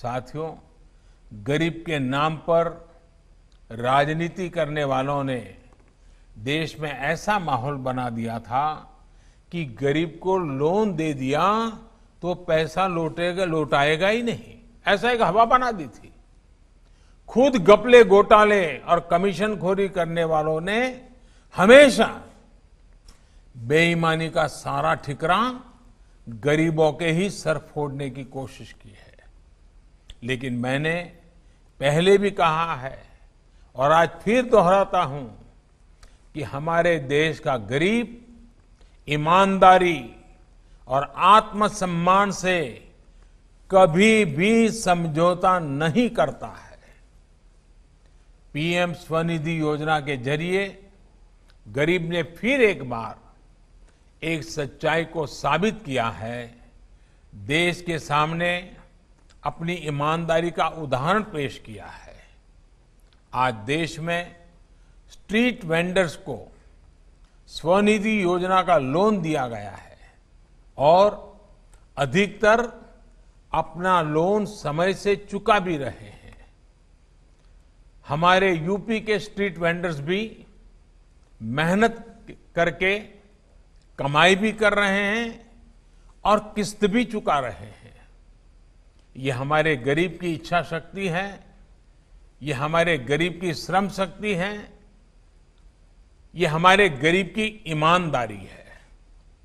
साथियों गरीब के नाम पर राजनीति करने वालों ने देश में ऐसा माहौल बना दिया था कि गरीब को लोन दे दिया तो पैसा लौटेगा लौटाएगा ही नहीं ऐसा एक हवा बना दी थी खुद गपले घोटाले और कमीशन खोरी करने वालों ने हमेशा बेईमानी का सारा ठिकरा गरीबों के ही सर फोड़ने की कोशिश की है लेकिन मैंने पहले भी कहा है और आज फिर दोहराता हूं कि हमारे देश का गरीब ईमानदारी और आत्मसम्मान से कभी भी समझौता नहीं करता है पीएम स्वनिधि योजना के जरिए गरीब ने फिर एक बार एक सच्चाई को साबित किया है देश के सामने अपनी ईमानदारी का उदाहरण पेश किया है आज देश में स्ट्रीट वेंडर्स को स्वनिधि योजना का लोन दिया गया है और अधिकतर अपना लोन समय से चुका भी रहे हैं हमारे यूपी के स्ट्रीट वेंडर्स भी मेहनत करके कमाई भी कर रहे हैं और किस्त भी चुका रहे हैं ये हमारे गरीब की इच्छा शक्ति है ये हमारे गरीब की श्रम शक्ति है ये हमारे गरीब की ईमानदारी है